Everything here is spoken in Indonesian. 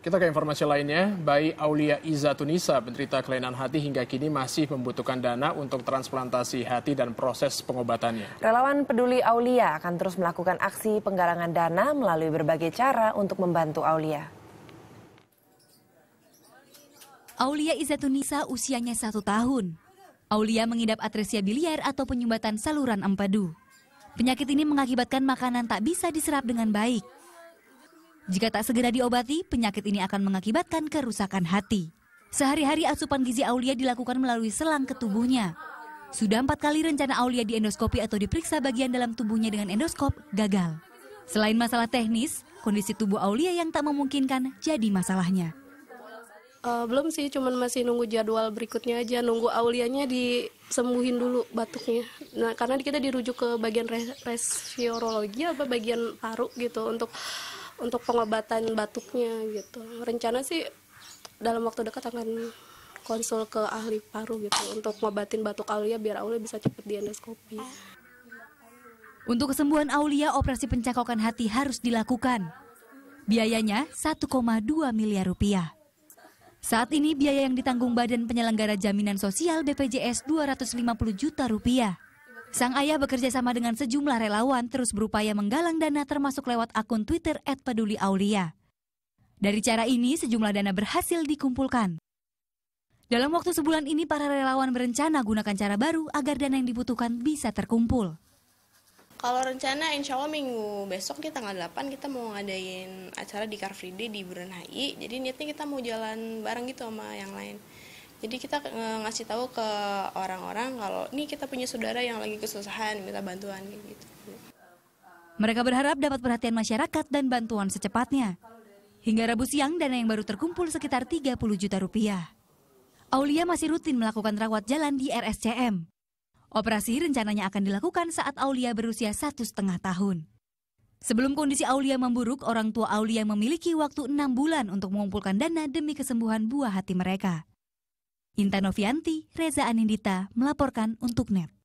Kita ke informasi lainnya, bayi Aulia Iza Tunisa penderita kelainan hati hingga kini masih membutuhkan dana untuk transplantasi hati dan proses pengobatannya. Relawan peduli Aulia akan terus melakukan aksi penggalangan dana melalui berbagai cara untuk membantu Aulia. Aulia Iza Tunisa usianya satu tahun. Aulia mengidap atresia biliar atau penyumbatan saluran empedu. Penyakit ini mengakibatkan makanan tak bisa diserap dengan baik jika tak segera diobati, penyakit ini akan mengakibatkan kerusakan hati. Sehari-hari asupan gizi Aulia dilakukan melalui selang ke tubuhnya. Sudah empat kali rencana Aulia di endoskopi atau diperiksa bagian dalam tubuhnya dengan endoskop gagal. Selain masalah teknis, kondisi tubuh Aulia yang tak memungkinkan jadi masalahnya. Uh, belum sih, cuman masih nunggu jadwal berikutnya aja, nunggu Aulianya disembuhin dulu batuknya. Nah, karena kita dirujuk ke bagian res resiorologi apa bagian paru gitu untuk untuk pengobatan batuknya gitu rencana sih dalam waktu dekat akan konsul ke ahli paru gitu untuk ngobatin batuk Aulia biar Aulia bisa cepet endoskopi. Untuk kesembuhan Aulia, operasi pencakokan hati harus dilakukan. Biayanya 1,2 miliar rupiah. Saat ini biaya yang ditanggung Badan Penyelenggara Jaminan Sosial BPJS 250 juta rupiah. Sang ayah bekerja sama dengan sejumlah relawan terus berupaya menggalang dana termasuk lewat akun Twitter @peduliaulia. Dari cara ini sejumlah dana berhasil dikumpulkan. Dalam waktu sebulan ini para relawan berencana gunakan cara baru agar dana yang dibutuhkan bisa terkumpul. Kalau rencana insya Allah minggu besok di tanggal 8 kita mau ngadain acara di Car Free Day di Brunei. Jadi niatnya kita mau jalan bareng gitu sama yang lain jadi kita ngasih tahu ke orang-orang kalau ini kita punya saudara yang lagi kesusahan minta bantuan gitu mereka berharap dapat perhatian masyarakat dan bantuan secepatnya. Hingga Rabu siang, dana yang baru terkumpul sekitar 30 juta rupiah. Aulia masih rutin melakukan rawat jalan di RSCM. Operasi rencananya akan dilakukan saat Aulia berusia satu setengah tahun. Sebelum kondisi Aulia memburuk, orang tua Aulia memiliki waktu enam bulan untuk mengumpulkan dana demi kesembuhan buah hati mereka. Intan Novianti, Reza Anindita melaporkan untuk NET.